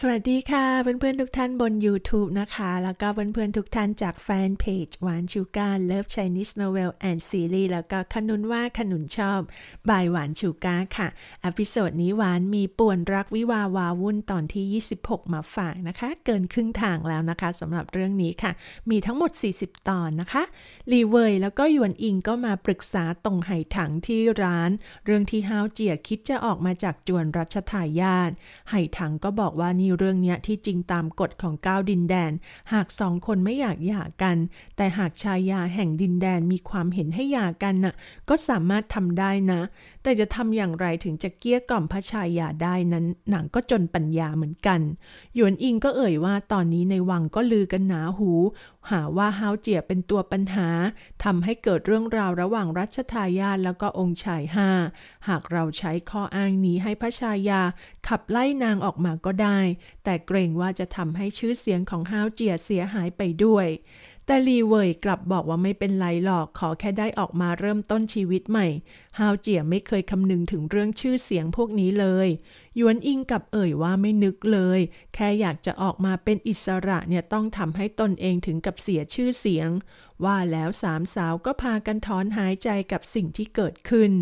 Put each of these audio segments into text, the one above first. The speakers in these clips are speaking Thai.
สวัสดีค่ะ เพื่อนๆทุกท่านบน YouTube นะคะ แล้วก็เพื่อนๆทุกท่านจากแฟนเพจหวานชูการเลิฟชไนนิสโนเวลแอนด์ซีรีส์แล้วก็ขนุนว่าขนุนชอบ บายหวานชูการค่ะอพิโซดนี้หวานมีป่วนรักวิวาวาวุ่นตอนที่ 26 มาฝากนะคะ เกินครึ่งทางแล้วนะคะสำหรับเรื่องนี้ค่ะ มีทั้งหมด 40 ตอนนะคะลีเวยแล้วก็ยวนอิงก็มาปรึกษาตรงไหถังที่ร้าน เรื่องที่ฮาวเจียคิดจะออกมาจากจวนรัชทายาทไหถังก็บอกว่านีีเรื่องนี้ที่จริงตามกฎของก้าวดินแดน หากสองคนไม่อยากหย่ากัน แต่หากชายาแห่งดินแดนมีความเห็นให้หย่ากันน่ะก็สามารถทำได้นะ แต่จะทำอย่างไรถึงจะเกี้ยกล่อมพระชายาได้นั้นหนังก็จนปัญญาเหมือนกันหยวนอิงก็เอ่ยว่าตอนนี้ในวังก็ลือกันหนาหูหาว่าฮาวเจียเป็นตัวปัญหาทำให้เกิดเรื่องราวระหว่างรัชทายาทแล้วก็องค์ชายห้าหากเราใช้ข้ออ้างนี้ให้พระชายา ขับไล่นางออกมาก็ได้ แต่เกรงว่าจะทำให้ชื่อเสียงของฮาวเจียเสียหายไปด้วย แต่ลีเวยกลับบอกว่าไม่เป็นไรหรอกขอแค่ได้ออกมาเริ่มต้นชีวิตใหม่ฮาวเจียไม่เคยคำนึงถึงเรื่องชื่อเสียงพวกนี้เลยยวนอิงกับเอ่ยว่าไม่นึกเลย แค่อยากจะออกมาเป็นอิสระเนี่ยต้องทำให้ตนเองถึงกับเสียชื่อเสียง ว่าแล้วสามสาวก็พากันถอนหายใจกับสิ่งที่เกิดขึ้น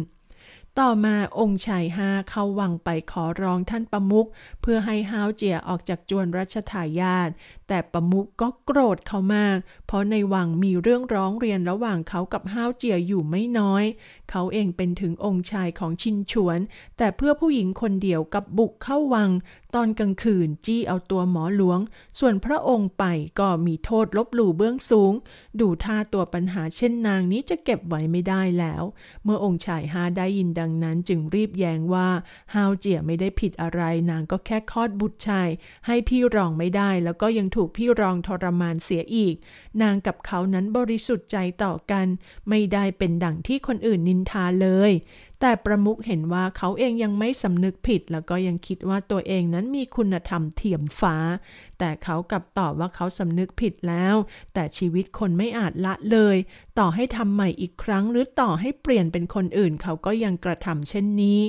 ต่อมาองค์ชายฮาเข้าวังไปขอร้องท่านประมุขเพื่อให้ฮาวเจียออกจากจวนรัชทายาท แต่ประมุขก็โกรธเขามาก เพราะในวังมีเรื่องร้องเรียนระหว่างเขากับฮาวเจียอยู่ไม่น้อยเขาเองเป็นถึงองค์ชายของชินฉวน แต่เพื่อผู้หญิงคนเดียวกับบุกเข้าวัง ตอนกลางคืนจี้เอาตัวหมอหลวง ส่วนพระองค์ไปก็มีโทษลบหลู่เบื้องสูง ดูท่าตัวปัญหาเช่นนางนี้จะเก็บไว้ไม่ได้แล้ว เมื่อองค์ชายฮาได้ยินดังนั้นจึงรีบแย้งว่าฮาวเจียไม่ได้ผิดอะไร นางก็แค่คลอดบุตรชาย ให้พี่รองไม่ได้แล้วก็ยังถูกพี่รองทรมานเสียอีก นางกับเขานั้นบริสุทธิ์ใจต่อกัน ไม่ได้เป็นดังที่คนอื่นนินทาเลย แต่ประมุขเห็นว่าเขาเองยังไม่สำนึกผิด แล้วก็ยังคิดว่าตัวเองนั้นมีคุณธรรมเทียมฟ้า แต่เขากลับตอบว่าเขาสำนึกผิดแล้ว แต่ชีวิตคนไม่อาจละเลย ต่อให้ทำใหม่อีกครั้ง หรือต่อให้เปลี่ยนเป็นคนอื่น เขาก็ยังกระทำเช่นนี้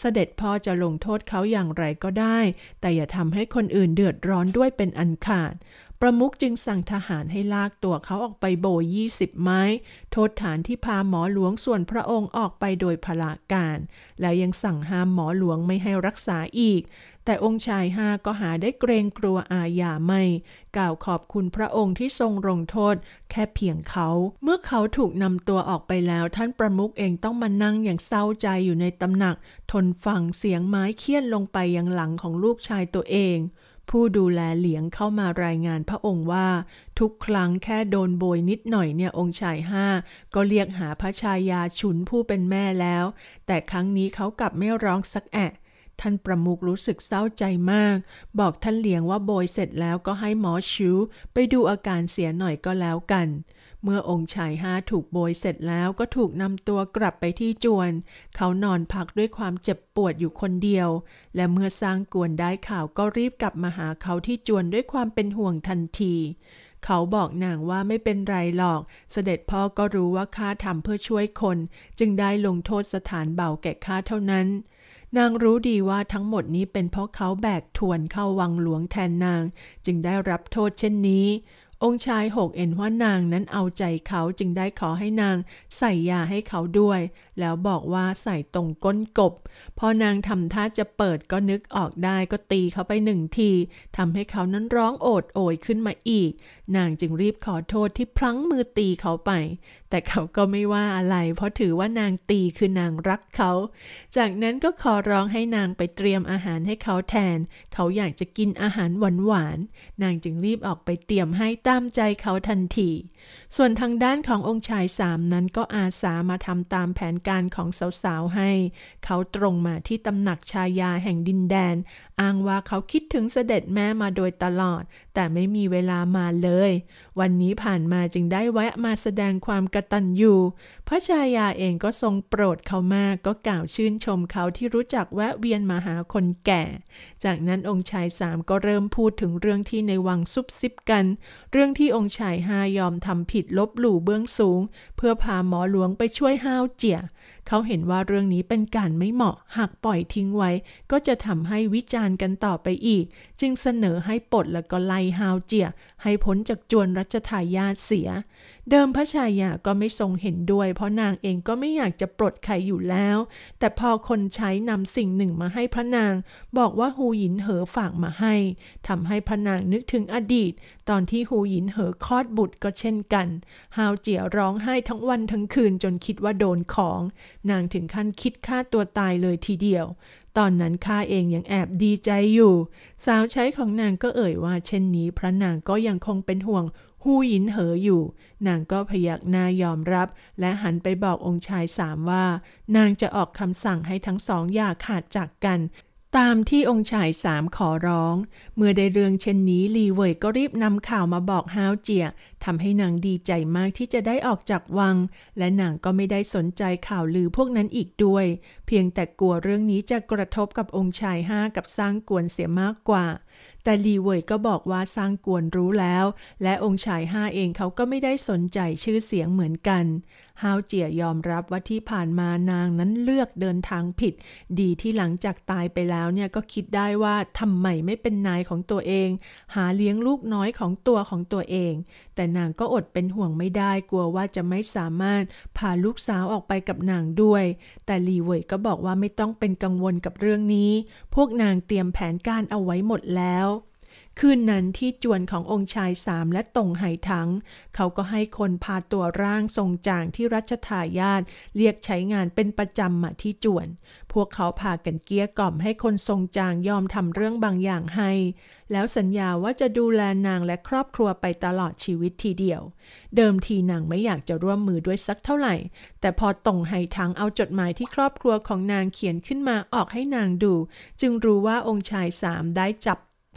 เสด็จพ่อจะลงโทษเขาอย่างไรก็ได้ แต่อย่าทำให้คนอื่นเดือดร้อนด้วยเป็นอันขาดประมุขจึงสั่งทหารให้ลากตัวเขาออกไปโบยี่สิบไม้ โทษฐานที่พาหมอหลวงส่วนพระองค์ออกไปโดยพละการ และยังสั่งห้ามหมอหลวงไม่ให้รักษาอีก แต่องค์ชายห้าก็หาได้เกรงกลัวอาญาไม่กล่าวขอบคุณพระองค์ที่ทรงลงโทษแค่เพียงเขา เมื่อเขาถูกนำตัวออกไปแล้วท่านประมุขเองต้องมานั่งอย่างเศร้าใจอยู่ในตำหนัก ทนฟังเสียงไม้เคี่ยนลงไปยังหลังของลูกชายตัวเองผู้ดูแลเหลียงเข้ามารายงานพระองค์ว่า ทุกครั้งแค่โดนโบยนิดหน่อยเนี่ย องค์ชายห้าก็เรียกหาพระชายาฉุนผู้เป็นแม่แล้ว แต่ครั้งนี้เขากลับไม่ร้องสักแอะท่านประมุกรู้สึกเศร้าใจมาก บอกท่านเหลียงว่าโบยเสร็จแล้วก็ให้หมอชิวไปดูอาการเสียหน่อยก็แล้วกันเมื่อองค์ชายฮาถูกโบยเสร็จแล้วก็ถูกนำตัวกลับไปที่จวน เขานอน พักด้วยความเจ็บปวดอยู่คนเดียว และเมื่อสร้างกวนได้ข่าวก็รีบกลับมาหาเขาที่จวนด้วยความเป็นห่วงทันที เขาบอกนางว่าไม่เป็นไรหรอก เสด็จพ่อก็รู้ว่าข้าทำเพื่อช่วยคนจึงได้ลงโทษสถานเบาแก่ข้าเท่านั้น นางรู้ดีว่าทั้งหมดนี้เป็นเพราะเขาแบกทวนเข้าวังหลวงแทนนาง จึงได้รับโทษเช่นนี้องค์ชายหกเอ็นว่านางนั้นเอาใจเขาจึงได้ขอให้นางใส่ยาให้เขาด้วยแล้วบอกว่าใส่ตรงก้นกบ พอนางทำท่าจะเปิดก็นึกออกได้ก็ตีเขาไปหนึ่งทีทำให้เขานั้นร้องโอดโอยขึ้นมาอีก นางจึงรีบขอโทษที่พลั้งมือตีเขาไป แต่เขาก็ไม่ว่าอะไร เพราะถือว่านางตีคือนางรักเขา จากนั้นก็ขอร้องให้นางไปเตรียมอาหารให้เขาแทน เขาอยากจะกินอาหารหวานหวนนางจึงรีบออกไปเตรียมให้ตามใจเขาทันที ส่วนทางด้านขององค์ชายสามนั้นก็อาสามาทำตามแผนการของสาวๆให้ เขาตรงมาที่ตำหนักชายาแห่งดินแดน อ้างว่าเขาคิดถึงเสด็จแม่มาโดยตลอด แต่ไม่มีเวลามาเลยวันนี้ผ่านมาจึงได้แวะมาแสดงความกตัญญูพระชายาเองก็ทรงโปรดเขามากก็กล่าวชื่นชมเขาที่รู้จักแวะเวียนมาหาคนแก่ จากนั้นองค์ชายสามก็เริ่มพูดถึงเรื่องที่ในวังซุบซิบกัน เรื่องที่องค์ชายห้ายอมทำผิดลบหลู่เบื้องสูง เพื่อพาหมอหลวงไปช่วยห้าวเจี๋ยเขาเห็นว่าเรื่องนี้เป็นการไม่เหมาะ หากปล่อยทิ้งไว้ก็จะทำให้วิจารณ์กันต่อไปอีก จึงเสนอให้ปลดแล้วก็ไล่ฮาวเจียให้พ้นจากจวนรัชทายาทเสียเดิมพระชายา ก็ไม่ทรงเห็นด้วย เพราะนางเองก็ไม่อยากจะปลดใครอยู่แล้ว แต่พอคนใช้นำสิ่งหนึ่งมาให้พระนาง บอกว่าฮูหยินเหอฝากมาให้ทำให้พระนางนึกถึงอดีต ตอนที่ฮูหยินเหอคลอดบุตรก็เช่นกันฮาวเจียร้องไห้ทั้งวันทั้งคืนจนคิดว่าโดนของ นางถึงขั้นคิดฆ่าตัวตายเลยทีเดียว ตอนนั้นข้าเองยังแอบดีใจอยู่ สาวใช้ของนางก็เอ่ยว่าเช่นนี้พระนางก็ยังคงเป็นห่วงหู้หยินเหออยู่ นางก็พยักหน้ายอมรับ และหันไปบอกองค์ชายสามว่า นางจะออกคำสั่งให้ทั้งสองอย่าขาดจากกัน ตามที่องค์ชายสามขอร้อง เมื่อได้เรื่องเช่นนี้ ลีเวยก็รีบนำข่าวมาบอกฮาวเจียทำให้นางดีใจมากที่จะได้ออกจากวัง และนางก็ไม่ได้สนใจข่าวลือพวกนั้นอีกด้วย เพียงแต่กลัวเรื่องนี้จะกระทบกับองค์ชายห้ากับสร้างกวนเสียมากกว่าแต่หลีเว่ยก็บอกว่าสร้างกวนรู้แล้วและองค์ชายห้าเองเขาก็ไม่ได้สนใจชื่อเสียงเหมือนกันฮาวเจียยอมรับว่าที่ผ่านมานางนั้นเลือกเดินทางผิด ดีที่หลังจากตายไปแล้วเนี่ยก็คิดได้ว่าทำไมไม่เป็นนายของตัวเอง หาเลี้ยงลูกน้อยของตัวของตัวเอง แต่นางก็อดเป็นห่วงไม่ได้กลัวว่าจะไม่สามารถพาลูกสาวออกไปกับนางด้วย แต่หลีเว่ยก็บอกว่าไม่ต้องเป็นกังวลกับเรื่องนี้พวกนางเตรียมแผนการเอาไว้หมดแล้วแล้วคืนนั้นที่จวนขององค์ชายสามและตงไหทั้ง เขาก็ให้คนพาตัวร่างทรงจางที่รัชทายาทเรียกใช้งานเป็นประจำมาที่จวน พวกเขาพากันเกี้ยกล่อมให้คนทรงจางยอมทำเรื่องบางอย่างให้ แล้วสัญญาว่าจะดูแลนางและครอบครัวไปตลอดชีวิตทีเดียว เดิมทีนางไม่อยากจะร่วมมือด้วยสักเท่าไหร่ แต่พอตงไหทังเอาจดหมายที่ครอบครัวของนางเขียนขึ้นมาออกให้นางดู จึงรู้ว่าองค์ชายสามได้จับ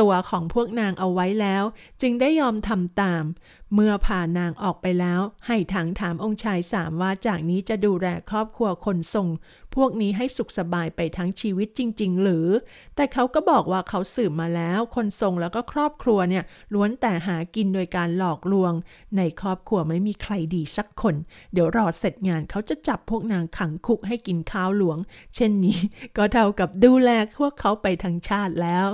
ตัวของพวกนางเอาไว้แล้ว จึงได้ยอมทำตาม เมื่อผ่านางออกไปแล้ว ให้ถังถามองค์ชายสามว่าจากนี้จะดูแลครอบครัวคนทรงพวกนี้ให้สุขสบายไปทั้งชีวิตจริง ๆ หรือ แต่เขาก็บอกว่าเขาสืบมาแล้ว คนทรงแล้วก็ครอบครัวเนี่ยล้วนแต่หากินโดยการหลอกลวง ในครอบครัวไม่มีใครดีสักคน เดี๋ยวรอเสร็จงานเขาจะจับพวกนางขังคุกให้กินข้าวหลวง เช่นนี้ ก็เท่ากับดูแลพวกเขาไปทั้งชาติแล้ว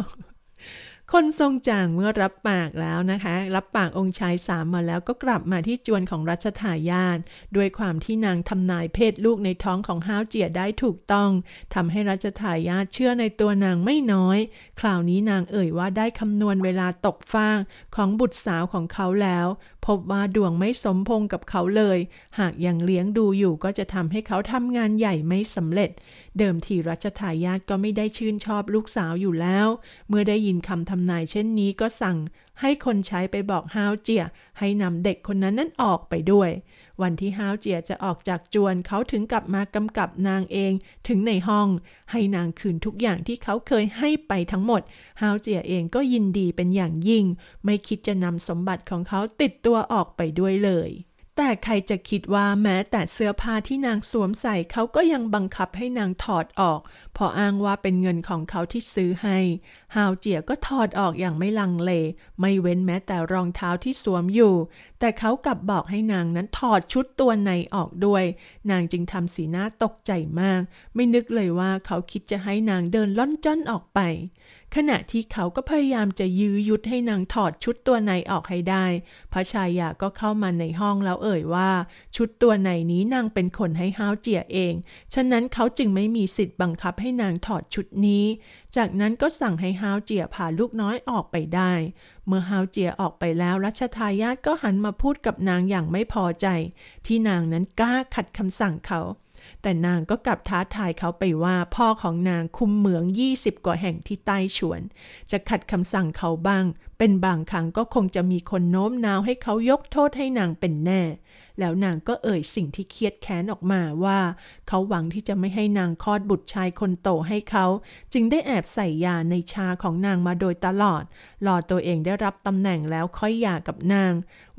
คนทรงจางเมื่อรับปากแล้วนะคะ รับปากองค์ชายสามมาแล้วก็กลับมาที่จวนของรัชทายาทด้วยความที่นางทำนายเพศลูกในท้องของห้าวเจียได้ถูกต้องทำให้รัชทายาทเชื่อในตัวนางไม่น้อย คราวนี้นางเอ่ยว่าได้คำนวณเวลาตกฟาง ของบุตรสาวของเขาแล้วพบว่าดวงไม่สมพงกับเขาเลย หากยังเลี้ยงดูอยู่ก็จะทำให้เขาทำงานใหญ่ไม่สำเร็จ เดิมทีรัชทายาทก็ไม่ได้ชื่นชอบลูกสาวอยู่แล้ว เมื่อได้ยินคำทำนายเช่นนี้ก็สั่งให้คนใช้ไปบอกฮาวเจีย ให้นำเด็กคนนั้นนั้นออกไปด้วย วันที่ฮาวเจียจะออกจากจวนเขาถึงกลับมากำกับนางเอง ถึงในห้อง ให้นางคืนทุกอย่างที่เขาเคยให้ไปทั้งหมดฮาวเจียเองก็ยินดีเป็นอย่างยิ่ง ไม่คิดจะนำสมบัติของเขาติดตัวออกไปด้วยเลยแต่ใครจะคิดว่าแม้แต่เสื้อผ้าที่นางสวมใส่เขาก็ยังบังคับให้นางถอดออก พออ้างว่าเป็นเงินของเขาที่ซื้อให้ฮาวเจียก็ถอดออกอย่างไม่ลังเล ไม่เว้นแม้แต่รองเท้าที่สวมอยู่แต่เขากลับบอกให้นางนั้นถอดชุดตัวในออกด้วย นางจึงทำสีหน้าตกใจมาก ไม่นึกเลยว่าเขาคิดจะให้นางเดินล่อนจ้อนออกไป ขณะที่เขาก็พยายามจะยื้อยุดให้นางถอดชุดตัวในออกให้ได้ พระชายาก็เข้ามาในห้องแล้วเอ่ยว่า ชุดตัวในนี้นางเป็นคนให้ฮ้าวเจียเอง ฉะนั้นเขาจึงไม่มีสิทธิ์บังคับให้นางถอดชุดนี้จากนั้นก็สั่งให้ฮาวเจียพาลูกน้อยออกไปได้ เมื่อฮาวเจียออกไปแล้วรัชทายาทก็หันมาพูดกับนางอย่างไม่พอใจ ที่นางนั้นกล้าขัดคำสั่งเขา แต่นางก็กลับท้าทายเขาไปว่าพ่อของนางคุมเหมือง 20 กว่าแห่งที่ใต้ฉวน จะขัดคำสั่งเขาบ้าง เป็นบางครั้งก็คงจะมีคนโน้มน้าวให้เขายกโทษให้นางเป็นแน่แล้วนางก็เอ่ยสิ่งที่เครียดแค้นออกมาว่า เขาหวังที่จะไม่ให้นางคลอดบุตรชายคนโตให้เขา จึงได้แอบใส่ยาในชาของนางมาโดยตลอดรอตัวเองได้รับตำแหน่งแล้วค่อยหย่ากับนาง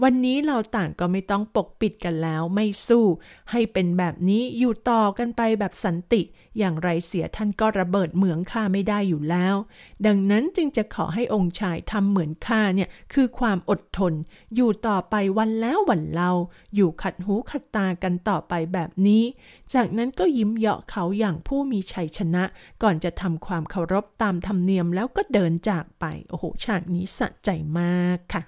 วันนี้เราต่างก็ไม่ต้องปกปิดกันแล้วไม่สู้ ให้เป็นแบบนี้อยู่ต่อกันไปแบบสันติ อย่างไรเสียท่านก็ระเบิดเหมืองข้าไม่ได้อยู่แล้ว ดังนั้นจึงจะขอให้องค์ชายทำเหมือนข้าเนี่ย คือความอดทนอยู่ต่อไปวันแล้ววันเล่าอยู่ขัดหูขัดตากันต่อไปแบบนี้ จากนั้นก็ยิ้มเยาะเขาอย่างผู้มีชัยชนะ ก่อนจะทำความเคารพตามธรรมเนียมแล้วก็เดินจากไปโอ้โหฉากนี้สะใจมากค่ะ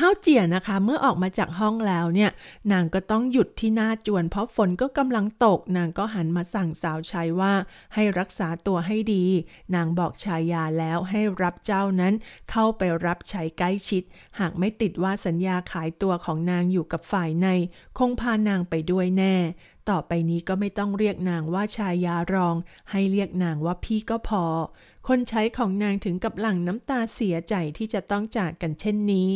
ห้าวเจียนะคะเมื่อออกมาจากห้องแล้วเนี่ย นางก็ต้องหยุดที่หน้าจวนเพราะฝนก็กำลังตกนางก็หันมาสั่งสาวใช้ว่าให้รักษาตัวให้ดี นางบอกชายาแล้วให้รับเจ้านั้นเข้าไปรับใช้ใกล้ชิด หากไม่ติดว่าสัญญาขายตัวของนางอยู่กับฝ่ายใน คงพานางไปด้วยแน่ ต่อไปนี้ก็ไม่ต้องเรียกนางว่าชายารอง ให้เรียกนางว่าพี่ก็พอคนใช้ของนางถึงกับหลั่ง น้ำตาเสียใจที่จะต้องจากกันเช่นนี้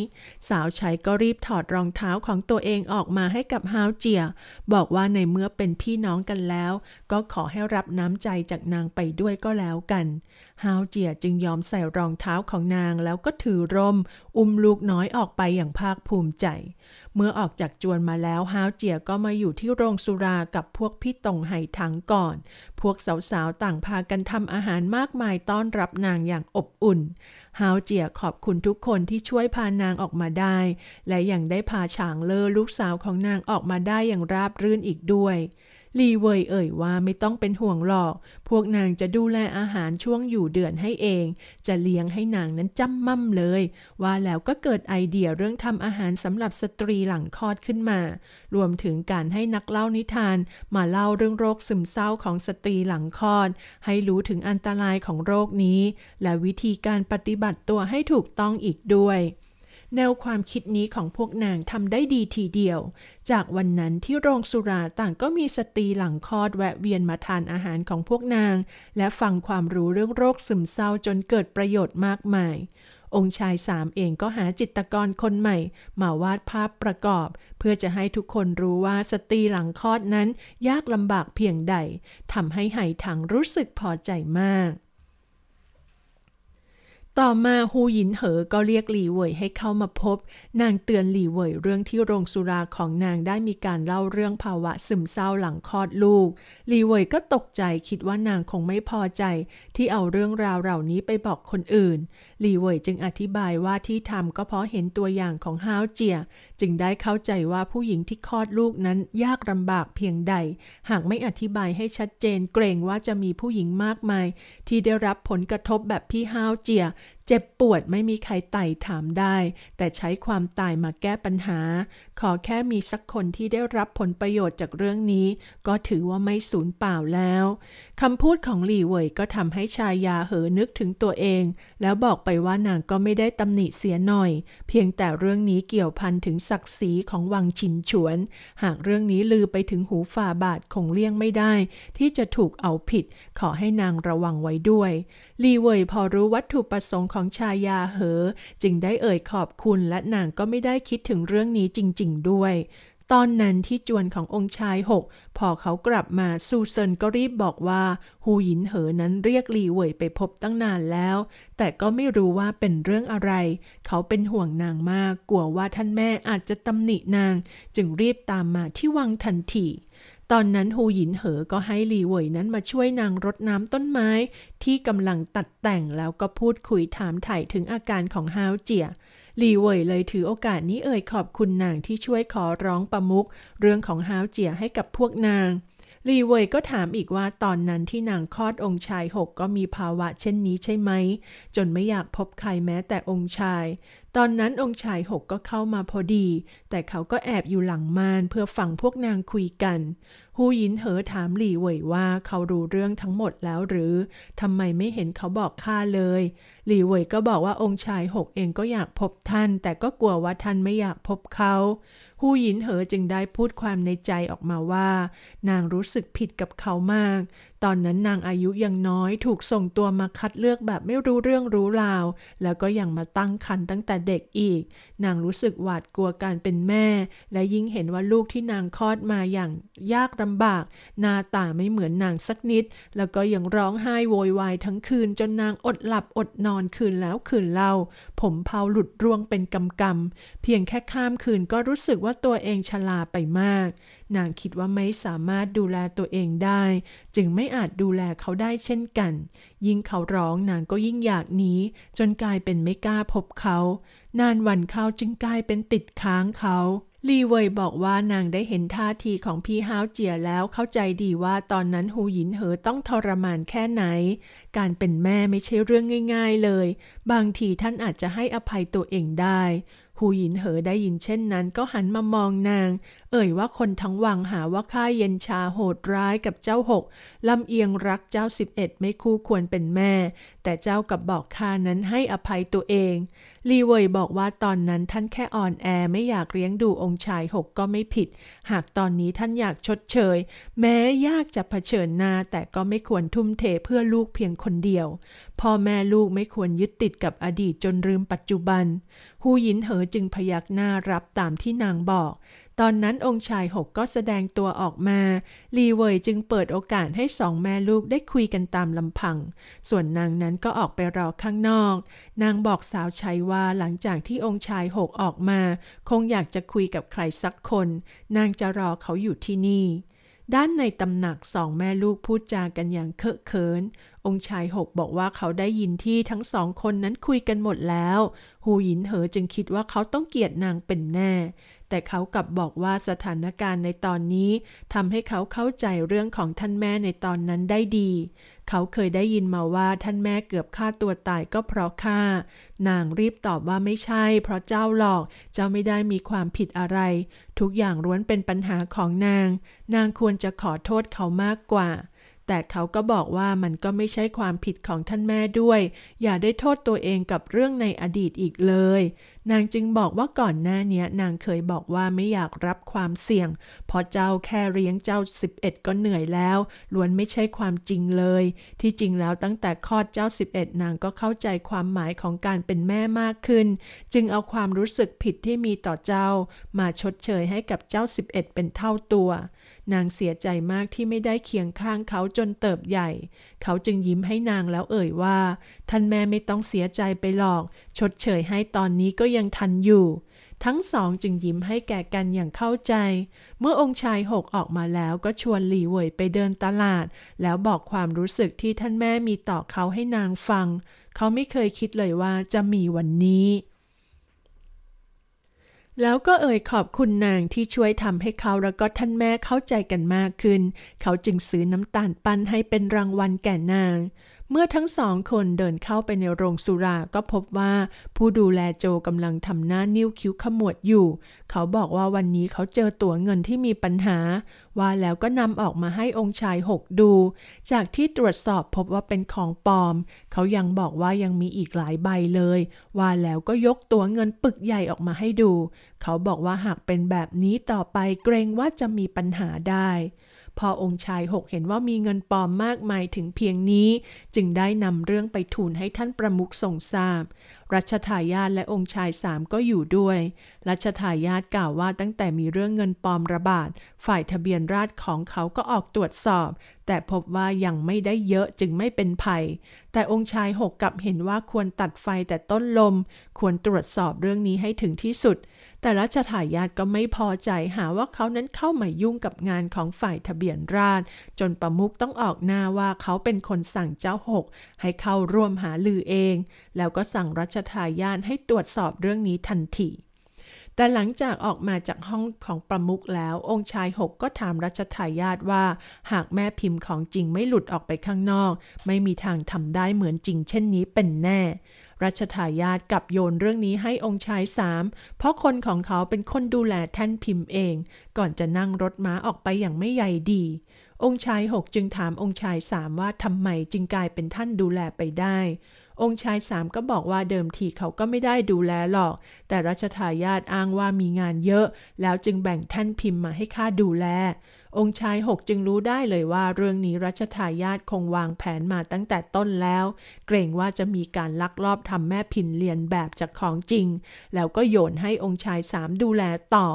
สาวใช้ก็รีบถอดรองเท้าของตัวเองออกมาให้กับฮาวเจีย บอกว่าในเมื่อเป็นพี่น้องกันแล้ว ก็ขอให้รับน้ำใจจากนางไปด้วยก็แล้วกันฮาวเจียจึงยอมใส่รองเท้าของนางแล้วก็ถือร่มอุ้มลูกน้อยออกไปอย่างภาคภูมิใจ เมื่อออกจากจวนมาแล้วฮาวเจียก็มาอยู่ที่โรงสุรากับพวกพี่ตงไห่ถังก่อน พวกสาวๆต่างพากันทำอาหารมากมายต้อนรับนางอย่างอบอุ่นฮาวเจียขอบคุณทุกคนที่ช่วยพานางออกมาได้ และยังได้พาฉางเลอลูกสาวของนางออกมาได้อย่างราบรื่นอีกด้วยลีเวยเอ่ยว่าไม่ต้องเป็นห่วงหรอก พวกนางจะดูแลอาหารช่วงอยู่เดือนให้เอง จะเลี้ยงให้นางนั้นจำมั่มเลย ว่าแล้วก็เกิดไอเดียเรื่องทำอาหารสำหรับสตรีหลังคลอดขึ้นมา รวมถึงการให้นักเล่านิทานมาเล่าเรื่องโรคซึมเศร้าของสตรีหลังคลอด ให้รู้ถึงอันตรายของโรคนี้ และวิธีการปฏิบัติตัวให้ถูกต้องอีกด้วยแนวความคิดนี้ของพวกนางทำได้ดีทีเดียว จากวันนั้นที่โรงสุราต่างก็มีสตรีหลังคลอดแวะเวียนมาทานอาหารของพวกนาง และฟังความรู้เรื่องโรคซึมเศร้าจนเกิดประโยชน์มากมาย องค์ชายสามเองก็หาจิตกรคนใหม่ มาวาดภาพประกอบ เพื่อจะให้ทุกคนรู้ว่าสตรีหลังคลอดนั้นยากลำบากเพียงใดทำให้ไหถังรู้สึกพอใจมากต่อมาฮูหยินเหอก็เรียกหลี่เหว่ยให้เข้ามาพบ นางเตือนหลี่เหว่ยเรื่องที่โรงสุราของนางได้มีการเล่าเรื่องภาวะซึมเศร้าหลังคลอดลูก หลี่เหว่ยก็ตกใจคิดว่านางคงไม่พอใจที่เอาเรื่องราวเหล่านี้ไปบอกคนอื่น หลี่เหว่ยจึงอธิบายว่าที่ทำก็เพราะเห็นตัวอย่างของฮาวเจียจึงได้เข้าใจว่าผู้หญิงที่คลอดลูกนั้นยากลำบากเพียงใด หากไม่อธิบายให้ชัดเจน เกรงว่าจะมีผู้หญิงมากมาย ที่ได้รับผลกระทบแบบพี่ฮาวเจียเจ็บปวดไม่มีใครไต่ถามได้ แต่ใช้ความตายมาแก้ปัญหา ขอแค่มีสักคนที่ได้รับผลประโยชน์จากเรื่องนี้ ก็ถือว่าไม่สูญเปล่าแล้วคำพูดของหลี่เว่ยก็ทำให้ชายาเหอนึกถึงตัวเอง แล้วบอกไปว่านางก็ไม่ได้ตำหนิเสียหน่อย เพียงแต่เรื่องนี้เกี่ยวพันถึงศักดิ์ศรีของวังชินฉวน หากเรื่องนี้ลือไปถึงหูฝ่าบาทคงเลี่ยงไม่ได้ ที่จะถูกเอาผิด ขอให้นางระวังไว้ด้วยหลี่เว่ยพอรู้วัตถุประสงค์ของของชายาเหอ จึงได้เอ่ยขอบคุณและนางก็ไม่ได้คิดถึงเรื่องนี้จริง ๆ ด้วย ตอนนั้นที่จวนขององค์ชายหกพอเขากลับมาซูเซินก็รีบบอกว่าฮูหยินเหอนั้นเรียกหลีเว่ยไปพบตั้งนานแล้ว แต่ก็ไม่รู้ว่าเป็นเรื่องอะไร เขาเป็นห่วงนางมากกลัวว่าท่านแม่อาจจะตำหนินาง จึงรีบตามมาที่วังทันทีตอนนั้นฮูหยินเหอ ก็ให้หลีเวยนั้นมาช่วยนางรดน้ำต้นไม้ที่กำลังตัดแต่งแล้วก็พูดคุยถามถ่ายถึงอาการของฮาวเจียหลีเวยเลยถือโอกาสนี้เอ่ยขอบคุณนางที่ช่วยขอร้องประมุกเรื่องของฮาวเจียให้กับพวกนางลีเวยก็ถามอีกว่าตอนนั้นที่นางคลอดองค์ชายหกก็มีภาวะเช่นนี้ใช่ไหม จนไม่อยากพบใครแม้แต่องค์ชาย ตอนนั้นองค์ชายหกก็เข้ามาพอดี แต่เขาก็แอบอยู่หลังม่านเพื่อฟังพวกนางคุยกันฮูยินเหอถามหลี่เว่ยว่าเขารู้เรื่องทั้งหมดแล้วหรือทำไมไม่เห็นเขาบอกข้าเลยหลี่เว่ยก็บอกว่าองค์ชายหกเองก็อยากพบท่านแต่ก็กลัวว่าท่านไม่อยากพบเขาหูหยินเหอจึงได้พูดความในใจออกมาว่า นางรู้สึกผิดกับเขามากตอนนั้นนางอายุยังน้อย ถูกส่งตัวมาคัดเลือกแบบไม่รู้เรื่องรู้ราว แล้วก็ยังมาตั้งคันตั้งแต่เด็กอีก นางรู้สึกหวาดกลัวการเป็นแม่ และยิ่งเห็นว่าลูกที่นางคลอดมาอย่าง ยากลำบากหน้าตาไม่เหมือนนางสักนิด แล้วก็ยังร้องไห้โวยวายทั้งคืน จนนางอดหลับอดนอนคืนแล้ว คืนเล่า ผมเผาหลุดร่วงเป็นกำกำเพียงแค่ข้ามคืนก็รู้สึกว่าตัวเองชราไปมากนางคิดว่าไม่สามารถดูแลตัวเองได้ จึงไม่อาจดูแลเขาได้เช่นกัน ยิ่งเขาร้องนางก็ยิ่งอยากหนีจนกลายเป็นไม่กล้าพบเขา นานวันเขาจึงกลายเป็นติดค้างเขาลีเวยบอกว่านางได้เห็นท่าทีของพี่ฮาวเจียแล้วเข้าใจดีว่าตอนนั้นฮูหยินเหอต้องทรมานแค่ไหน การเป็นแม่ไม่ใช่เรื่องง่ายๆเลย บางทีท่านอาจจะให้อภัยตัวเองได้ผู้หญินเหอได้ยินเช่นนั้นก็หันมามองนาง เอ่ยว่าคนทั้งวังหาว่าข้าเย็นชาโหดร้ายกับเจ้าหกลำเอียงรักเจ้าสิบเอ็ดไม่คู่ควรเป็นแม่ แต่เจ้ากับบอกข้านั้นให้อภัยตัวเองลีเวยบอกว่าตอนนั้นท่านแค่อ่อนแอไม่อยากเลี้ยงดูองค์ชายหกก็ไม่ผิด หากตอนนี้ท่านอยากชดเชย แม้ยากจะเผชิญหน้าแต่ก็ไม่ควรทุ่มเทเพื่อลูกเพียงคนเดียวพ่อแม่ลูกไม่ควรยึดติดกับอดีตจนลืมปัจจุบันฮูยินเหอจึงพยักหน้ารับตามที่นางบอกตอนนั้นองค์ชายหกก็แสดงตัวออกมาลีเวยจึงเปิดโอกาสให้สองแม่ลูกได้คุยกันตามลำพัง ส่วนนางนั้นก็ออกไปรอข้างนอก นางบอกสาวชัยว่าหลังจากที่องค์ชายหกออกมา คงอยากจะคุยกับใครสักคน นางจะรอเขาอยู่ที่นี่ ด้านในตำหนักสองแม่ลูกพูดจากันอย่างเคอะเขิน องค์ชายหกบอกว่าเขาได้ยินที่ทั้งสองคนนั้นคุยกันหมดแล้ว หูหยินเหอจึงคิดว่าเขาต้องเกลียดนางเป็นแน่แต่เขากลับบอกว่าสถานการณ์ในตอนนี้ทำให้เขาเข้าใจเรื่องของท่านแม่ในตอนนั้นได้ดี เขาเคยได้ยินมาว่าท่านแม่เกือบฆ่าตัวตายก็เพราะฆ่านางรีบตอบว่าไม่ใช่เพราะเจ้าหลอก เจ้าไม่ได้มีความผิดอะไร ทุกอย่างล้วนเป็นปัญหาของนาง นางควรจะขอโทษเขามากกว่าแต่เขาก็บอกว่ามันก็ไม่ใช่ความผิดของท่านแม่ด้วย อย่าได้โทษตัวเองกับเรื่องในอดีตอีกเลย นางจึงบอกว่าก่อนหน้านี้นางเคยบอกว่าไม่อยากรับความเสี่ยง เพราะเจ้าแค่เลี้ยงเจ้า 11 ก็เหนื่อยแล้ว ล้วนไม่ใช่ความจริงเลย ที่จริงแล้วตั้งแต่คลอดเจ้า 11 นางก็เข้าใจความหมายของการเป็นแม่มากขึ้น จึงเอาความรู้สึกผิดที่มีต่อเจ้า มาชดเชยให้กับเจ้า 11 เป็นเท่าตัวนางเสียใจมากที่ไม่ได้เคียงข้างเขาจนเติบใหญ่ เขาจึงยิ้มให้นางแล้วเอ่ยว่า ท่านแม่ไม่ต้องเสียใจไปหรอก ชดเชยให้ตอนนี้ก็ยังทันอยู่ ทั้งสองจึงยิ้มให้แก่กันอย่างเข้าใจ เมื่อองค์ชายหกออกมาแล้วก็ชวนหลี่เว่ยไปเดินตลาด แล้วบอกความรู้สึกที่ท่านแม่มีต่อเขาให้นางฟัง เขาไม่เคยคิดเลยว่าจะมีวันนี้แล้วก็เอ่ยขอบคุณนางที่ช่วยทำให้เขาและก็ท่านแม่เข้าใจกันมากขึ้น เขาจึงซื้อน้ำตาลปั้นให้เป็นรางวัลแก่นางเมื่อทั้งสองคนเดินเข้าไปในโรงสุรา ก็พบว่าผู้ดูแลโจกำลังทำหน้านิ้วคิ้วขมวดอยู่ เขาบอกว่าวันนี้เขาเจอตั๋วเงินที่มีปัญหา ว่าแล้วก็นำออกมาให้องค์ชายหกดู จากที่ตรวจสอบพบว่าเป็นของปลอม เขายังบอกว่ายังมีอีกหลายใบเลย ว่าแล้วก็ยกตั๋วเงินปึกใหญ่ออกมาให้ดู เขาบอกว่าหากเป็นแบบนี้ต่อไปเกรงว่าจะมีปัญหาได้พอองค์ชายหกเห็นว่ามีเงินปลอมมากมายถึงเพียงนี้ จึงได้นำเรื่องไปทูลให้ท่านประมุขทรงทราบรัชทายาทและองค์ชายสามก็อยู่ด้วยรัชทายาทกล่าวว่าตั้งแต่มีเรื่องเงินปลอมระบาดฝ่ายทะเบียนราษฎรของเขาก็ออกตรวจสอบ แต่พบว่ายังไม่ได้เยอะจึงไม่เป็นภัยแต่องค์ชายหกกลับเห็นว่าควรตัดไฟแต่ต้นลมควรตรวจสอบเรื่องนี้ให้ถึงที่สุดแต่รัชทายาทก็ไม่พอใจหาว่าเขานั้นเข้ามายุ่งกับงานของฝ่ายทะเบียนราช จนประมุกต้องออกหน้าว่าเขาเป็นคนสั่งเจ้าหกให้เข้าร่วมหาลือเอง แล้วก็สั่งรัชทายาทให้ตรวจสอบเรื่องนี้ทันทีแต่หลังจากออกมาจากห้องของประมุกแล้วองค์ชายหกก็ถามรัชทายาทว่าหากแม่พิมพ์ของจริงไม่หลุดออกไปข้างนอก ไม่มีทางทำได้เหมือนจริงเช่นนี้เป็นแน่รัชทายาทกับโยนเรื่องนี้ให้องค์ชายสามเพราะคนของเขาเป็นคนดูแลแท่นพิมพ์เองก่อนจะนั่งรถม้าออกไปอย่างไม่ใหญ่ดี องค์ชายหกจึงถามองค์ชายสามว่าทำไมจึงกลายเป็นท่านดูแลไปได้องค์ชายสามก็บอกว่าเดิมทีเขาก็ไม่ได้ดูแลหรอก แต่รัชทายาทอ้างว่ามีงานเยอะ แล้วจึงแบ่งแท่นพิมพ์มาให้ข้าดูแล องค์ชายหกจึงรู้ได้เลยว่าเรื่องนี้รัชทายาทคงวางแผนมาตั้งแต่ต้นแล้ว เกรงว่าจะมีการลักลอบทำแม่พินเลียนแบบจากของจริง แล้วก็โยนให้องค์ชายสามดูแลต่อ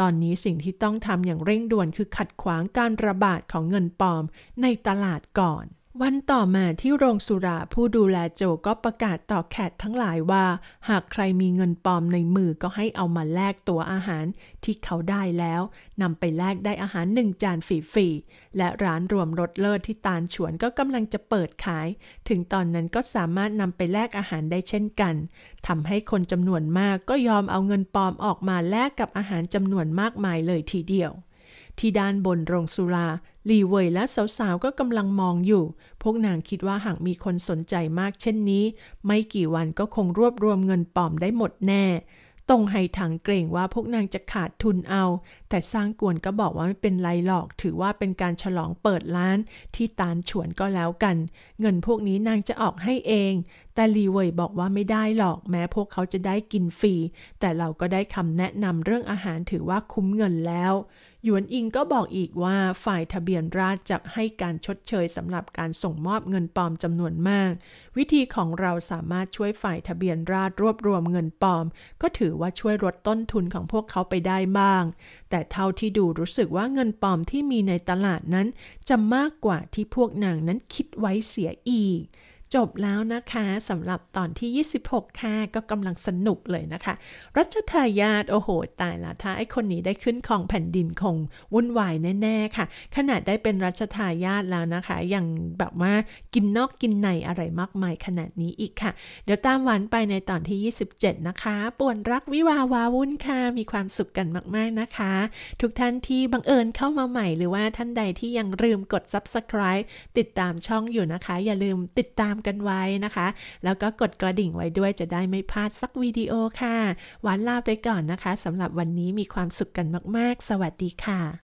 ตอนนี้สิ่งที่ต้องทำอย่างเร่งด่วนคือขัดขวางการระบาดของเงินปลอมในตลาดก่อนวันต่อมาที่โรงสุราผู้ดูแลโจก็ประกาศต่อแขกทั้งหลายว่า หากใครมีเงินปลอมในมือก็ให้เอามาแลกตัวอาหารที่เขาได้แล้วนำไปแลกได้อาหารหนึ่งจานฟรีๆ และร้านรวมรสเลิศที่ตาลฉวนก็กำลังจะเปิดขาย ถึงตอนนั้นก็สามารถนำไปแลกอาหารได้เช่นกันทำให้คนจำนวนมากก็ยอมเอาเงินปลอมออกมาแลกกับอาหารจำนวนมากมายเลยทีเดียวที่ด้านบนโรงสุราหลีเว่ยและสาวๆ ก็กำลังมองอยู่ พวกนางคิดว่าหากมีคนสนใจมากเช่นนี้ ไม่กี่วันก็คงรวบรวมเงินปลอมได้หมดแน่ ตรงไฮถังเกรงว่าพวกนางจะขาดทุนเอา แต่สร้างกวนก็บอกว่าไม่เป็นไรหรอก ถือว่าเป็นการฉลองเปิดร้านที่ตานฉวนก็แล้วกัน เงินพวกนี้นางจะออกให้เอง แต่ลีเวยบอกว่าไม่ได้หรอก แม้พวกเขาจะได้กินฟรี แต่เราก็ได้คำแนะนำเรื่องอาหารถือว่าคุ้มเงินแล้วหยวนอิงก็บอกอีกว่าฝ่ายทะเบียนราษจะให้การชดเชยสำหรับการส่งมอบเงินปลอมจำนวนมาก วิธีของเราสามารถช่วยฝ่ายทะเบียนราษรวบรวมเงินปลอม ก็ถือว่าช่วยลดต้นทุนของพวกเขาไปได้บ้าง แต่เท่าที่ดูรู้สึกว่าเงินปลอมที่มีในตลาดนั้นจะมากกว่าที่พวกนางนั้นคิดไว้เสียอีกจบแล้วนะคะสำหรับตอนที่ 26 ค่ะก็กำลังสนุกเลยนะคะ รัชทายาทโอ้โหตายละ ถ้าไอคนนี้ได้ขึ้นของแผ่นดินคง วุ่นวายแน่ๆค่ะ ขนาดได้เป็นรัชทายาทแล้วนะคะยังแบบว่ากินนอกกินในอะไรมากมายขนาดนี้อีกค่ะ เดี๋ยวตามหวานไปในตอนที่ 27 นะคะป่วนรักวิวาวาวุ่นค่ะมีความสุขกันมากๆนะคะ ทุกท่านที่บังเอิญเข้ามาใหม่หรือว่าท่านใดที่ยังลืมกด subscribe ติดตามช่องอยู่นะคะ อย่าลืมติดตามกันไว้นะคะ แล้วก็กดกระดิ่งไว้ด้วยจะได้ไม่พลาดสักวิดีโอค่ะหวานลาไปก่อนนะคะสำหรับวันนี้มีความสุขกันมาก ๆ สวัสดีค่ะ